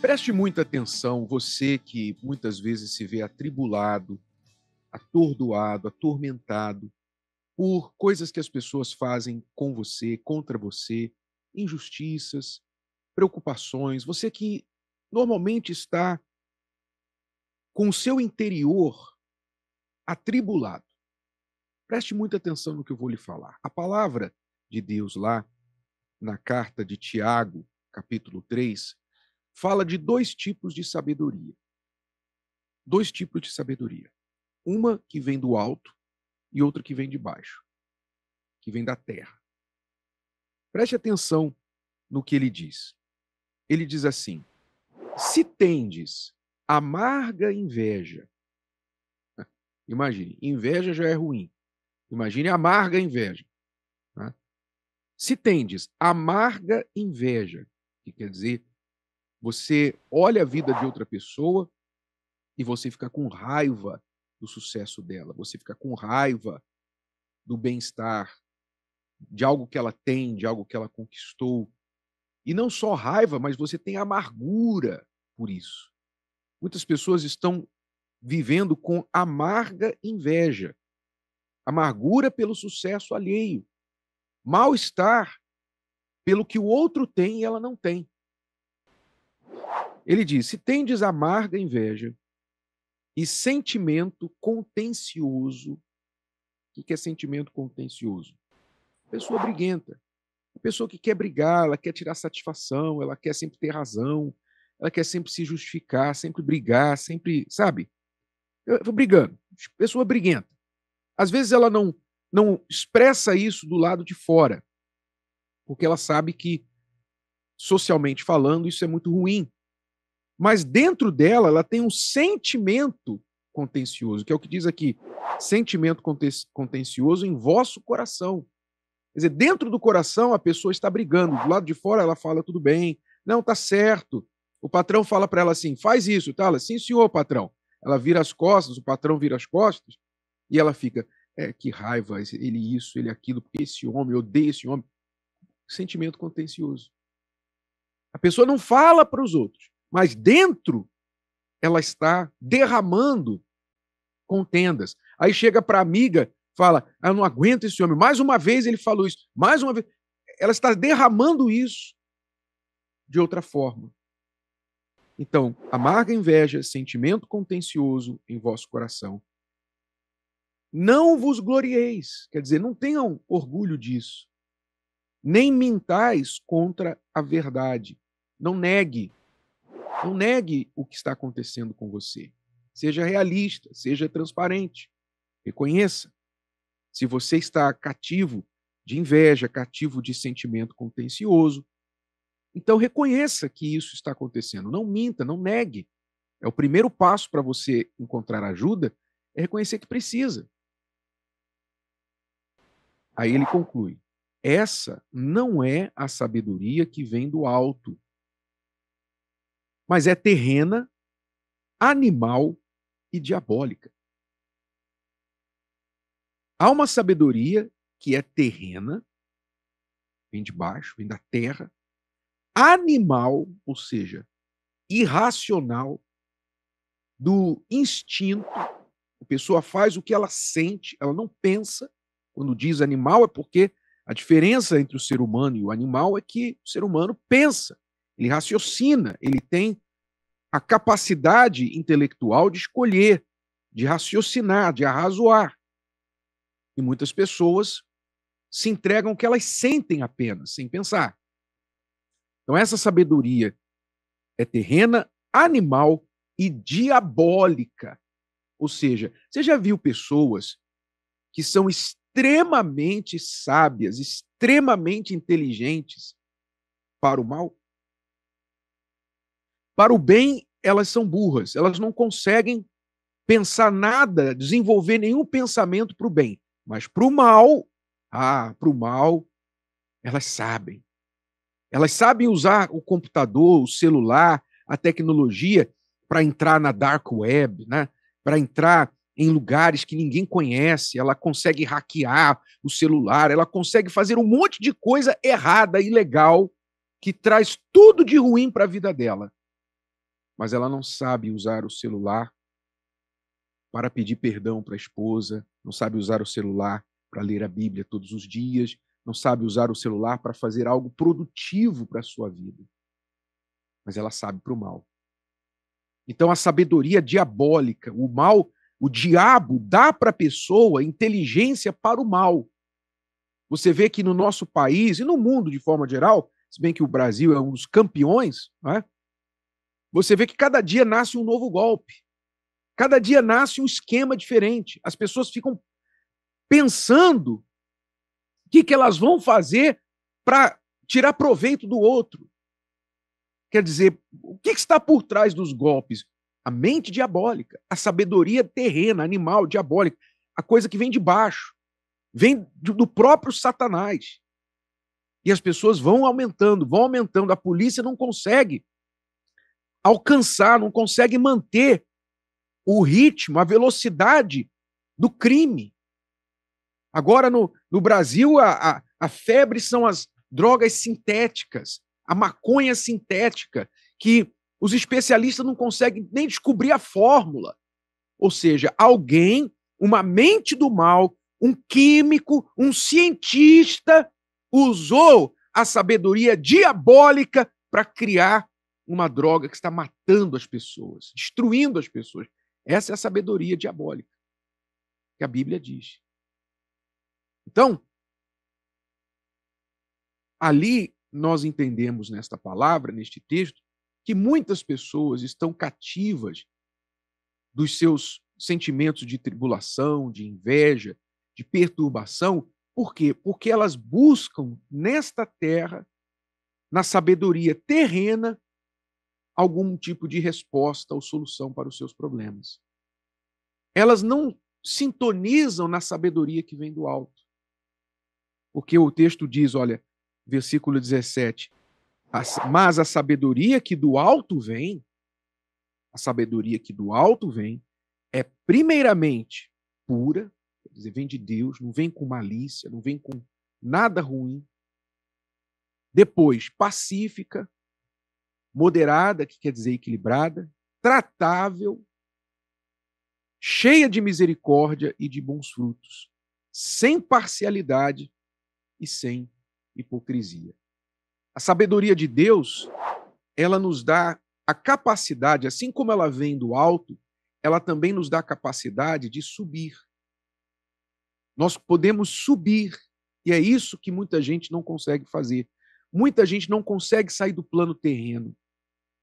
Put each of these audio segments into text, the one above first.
Preste muita atenção, você que muitas vezes se vê atribulado, atordoado, atormentado por coisas que as pessoas fazem com você, contra você, injustiças, preocupações, você que normalmente está com o seu interior atribulado. Preste muita atenção no que eu vou lhe falar. A palavra de Deus lá na carta de Tiago, capítulo 3, fala de dois tipos de sabedoria. Dois tipos de sabedoria. Uma que vem do alto e outra que vem de baixo, que vem da terra. Preste atenção no que ele diz. Ele diz assim: se tendes amarga inveja, imagine, inveja já é ruim. Imagine amarga inveja. Né? Se tendes amarga inveja, que quer dizer você olha a vida de outra pessoa e você fica com raiva do sucesso dela, você fica com raiva do bem-estar, de algo que ela tem, de algo que ela conquistou. E não só raiva, mas você tem amargura por isso. Muitas pessoas estão vivendo com amarga inveja, amargura pelo sucesso alheio, mal-estar pelo que o outro tem e ela não tem. Ele diz: se tendes amarga inveja e sentimento contencioso, o que é sentimento contencioso? Pessoa briguenta. pessoa que quer brigar, ela quer tirar satisfação, ela quer sempre ter razão, ela quer sempre se justificar, sempre brigar, sempre, sabe? Eu vou brigando. Pessoa briguenta. Às vezes ela não não expressa isso do lado de fora, porque ela sabe que socialmente falando, isso é muito ruim. Mas dentro dela, ela tem um sentimento contencioso, que é o que diz aqui: sentimento contencioso em vosso coração. Quer dizer, dentro do coração a pessoa está brigando, do lado de fora ela fala tudo bem, não, tá certo. O patrão fala para ela assim: faz isso, tá? Ela, sim, senhor, patrão. Ela vira as costas, o patrão vira as costas, e ela fica: é, que raiva, ele isso, ele aquilo, esse homem, eu odeio esse homem. Sentimento contencioso. A pessoa não fala para os outros, mas dentro ela está derramando contendas. Aí chega para a amiga, fala: ah, "Eu não aguento esse homem". Mais uma vez ele falou isso. Mais uma vez, ela está derramando isso de outra forma. Então, amarga inveja, sentimento contencioso em vosso coração. Não vos glorieis, quer dizer, não tenham orgulho disso nem mintais contra a verdade. Não negue. Não negue o que está acontecendo com você. Seja realista, seja transparente. Reconheça. Se você está cativo de inveja, cativo de sentimento contencioso, então reconheça que isso está acontecendo. Não minta, não negue. É o primeiro passo para você encontrar ajuda é reconhecer que precisa. Aí ele conclui: essa não é a sabedoria que vem do alto, mas é terrena, animal e diabólica. Há uma sabedoria que é terrena, vem de baixo, vem da terra, animal, ou seja, irracional, do instinto. A pessoa faz o que ela sente, ela não pensa. Quando diz animal é porque a diferença entre o ser humano e o animal é que o ser humano pensa, ele raciocina, ele tem a capacidade intelectual de escolher, de raciocinar, de arrazoar. E muitas pessoas se entregam o que elas sentem apenas, sem pensar. Então, essa sabedoria é terrena, animal e diabólica. Ou seja, você já viu pessoas que são extremamente sábias, extremamente inteligentes para o mal. Para o bem, elas são burras, elas não conseguem pensar nada, desenvolver nenhum pensamento para o bem. Mas para o mal, ah, para o mal, elas sabem. Elas sabem usar o computador, o celular, a tecnologia para entrar na dark web, né? para entrar em lugares que ninguém conhece, ela consegue hackear o celular, ela consegue fazer um monte de coisa errada, ilegal, que traz tudo de ruim para a vida dela. Mas ela não sabe usar o celular para pedir perdão para a esposa, não sabe usar o celular para ler a Bíblia todos os dias, não sabe usar o celular para fazer algo produtivo para a sua vida. Mas ela sabe para o mal. Então, a sabedoria diabólica, o mal o diabo dá para a pessoa inteligência para o mal. Você vê que no nosso país e no mundo de forma geral, se bem que o Brasil é um dos campeões, né? você vê que cada dia nasce um novo golpe. Cada dia nasce um esquema diferente. As pessoas ficam pensando o que, que elas vão fazer para tirar proveito do outro. Quer dizer, o que, que está por trás dos golpes? a mente diabólica, a sabedoria terrena, animal, diabólica, a coisa que vem de baixo, vem do próprio Satanás. E as pessoas vão aumentando, vão aumentando. A polícia não consegue alcançar, não consegue manter o ritmo, a velocidade do crime. Agora, no, no Brasil, a, a, a febre são as drogas sintéticas, a maconha sintética, que os especialistas não conseguem nem descobrir a fórmula. Ou seja, alguém, uma mente do mal, um químico, um cientista, usou a sabedoria diabólica para criar uma droga que está matando as pessoas, destruindo as pessoas. Essa é a sabedoria diabólica que a Bíblia diz. Então, ali nós entendemos nesta palavra, neste texto, que muitas pessoas estão cativas dos seus sentimentos de tribulação, de inveja, de perturbação. Por quê? Porque elas buscam nesta terra, na sabedoria terrena, algum tipo de resposta ou solução para os seus problemas. Elas não sintonizam na sabedoria que vem do alto. Porque o texto diz, olha, versículo 17: mas a sabedoria que do alto vem, a sabedoria que do alto vem, é primeiramente pura, quer dizer, vem de Deus, não vem com malícia, não vem com nada ruim. Depois, pacífica, moderada, que quer dizer equilibrada, tratável, cheia de misericórdia e de bons frutos, sem parcialidade e sem hipocrisia. A sabedoria de Deus, ela nos dá a capacidade, assim como ela vem do alto, ela também nos dá a capacidade de subir. Nós podemos subir, e é isso que muita gente não consegue fazer. Muita gente não consegue sair do plano terreno.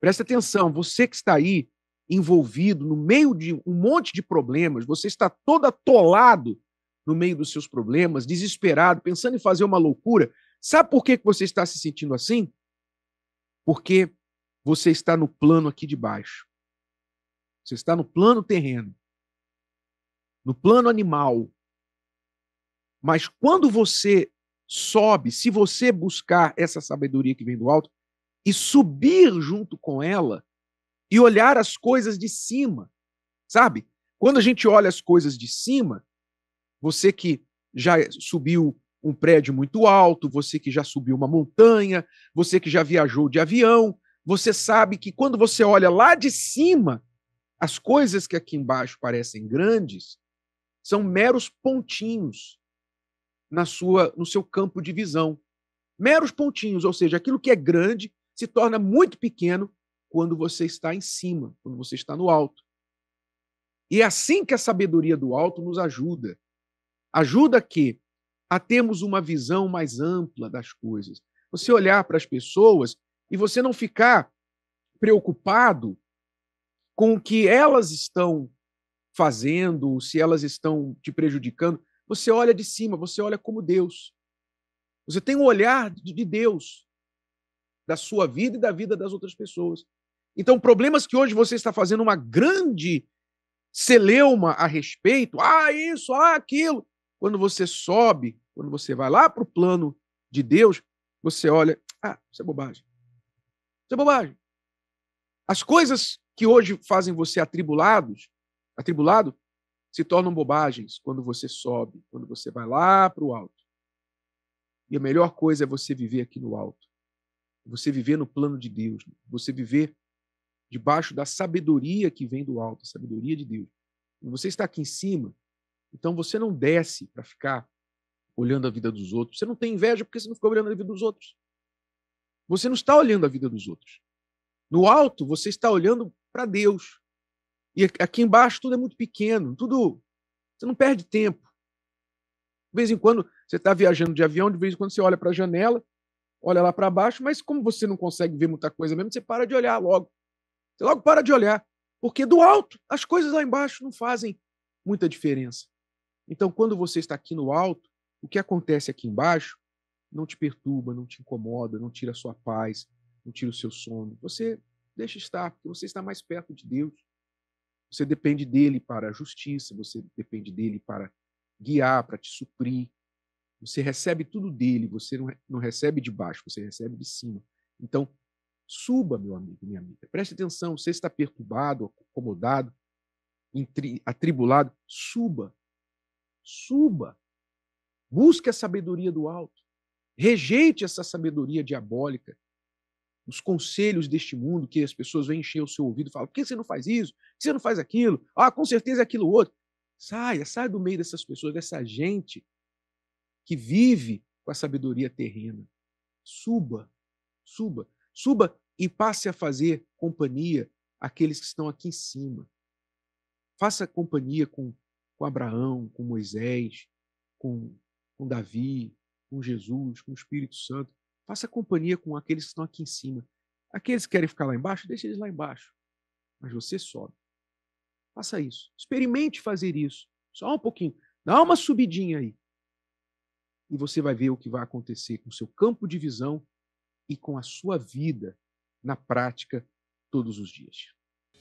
Presta atenção, você que está aí envolvido no meio de um monte de problemas, você está todo atolado no meio dos seus problemas, desesperado, pensando em fazer uma loucura, Sabe por que você está se sentindo assim? Porque você está no plano aqui de baixo. Você está no plano terreno, no plano animal. Mas quando você sobe, se você buscar essa sabedoria que vem do alto e subir junto com ela e olhar as coisas de cima, sabe? Quando a gente olha as coisas de cima, você que já subiu um prédio muito alto, você que já subiu uma montanha, você que já viajou de avião, você sabe que quando você olha lá de cima, as coisas que aqui embaixo parecem grandes são meros pontinhos na sua no seu campo de visão. Meros pontinhos, ou seja, aquilo que é grande se torna muito pequeno quando você está em cima, quando você está no alto. E é assim que a sabedoria do alto nos ajuda. Ajuda que a termos uma visão mais ampla das coisas. Você olhar para as pessoas e você não ficar preocupado com o que elas estão fazendo, se elas estão te prejudicando. Você olha de cima, você olha como Deus. Você tem um olhar de Deus, da sua vida e da vida das outras pessoas. Então, problemas que hoje você está fazendo uma grande celeuma a respeito, ah, isso, ah, aquilo. Quando você sobe, quando você vai lá para o plano de Deus, você olha, ah, isso é bobagem. Isso é bobagem. As coisas que hoje fazem você atribulados, atribulado, se tornam bobagens quando você sobe, quando você vai lá para o alto. E a melhor coisa é você viver aqui no alto. Você viver no plano de Deus, né? você viver debaixo da sabedoria que vem do alto, a sabedoria de Deus. Quando você está aqui em cima, então você não desce para ficar olhando a vida dos outros. Você não tem inveja porque você não ficou olhando a vida dos outros. Você não está olhando a vida dos outros. No alto, você está olhando para Deus. E aqui embaixo tudo é muito pequeno, tudo. Você não perde tempo. De vez em quando você está viajando de avião, de vez em quando você olha para a janela, olha lá para baixo, mas como você não consegue ver muita coisa mesmo, você para de olhar logo. Você logo para de olhar. Porque do alto, as coisas lá embaixo não fazem muita diferença. Então, quando você está aqui no alto, o que acontece aqui embaixo não te perturba, não te incomoda, não tira a sua paz, não tira o seu sono. Você deixa estar, porque você está mais perto de Deus. Você depende dele para a justiça, você depende dele para guiar, para te suprir. Você recebe tudo dele, você não, não recebe de baixo, você recebe de cima. Então, suba, meu amigo, minha amiga. Preste atenção, você está perturbado, acomodado, atribulado, suba Suba. Busque a sabedoria do alto. Rejeite essa sabedoria diabólica, os conselhos deste mundo que as pessoas vêm encher o seu ouvido e falam: por que você não faz isso? Por que você não faz aquilo? Ah, com certeza é aquilo outro. Saia, saia do meio dessas pessoas, dessa gente que vive com a sabedoria terrena. Suba, suba, suba e passe a fazer companhia àqueles que estão aqui em cima. Faça companhia com com Abraão, com Moisés, com, com Davi, com Jesus, com o Espírito Santo. Faça companhia com aqueles que estão aqui em cima. Aqueles que querem ficar lá embaixo, deixa eles lá embaixo. Mas você sobe. Faça isso. Experimente fazer isso. Só um pouquinho. Dá uma subidinha aí. E você vai ver o que vai acontecer com o seu campo de visão e com a sua vida na prática todos os dias.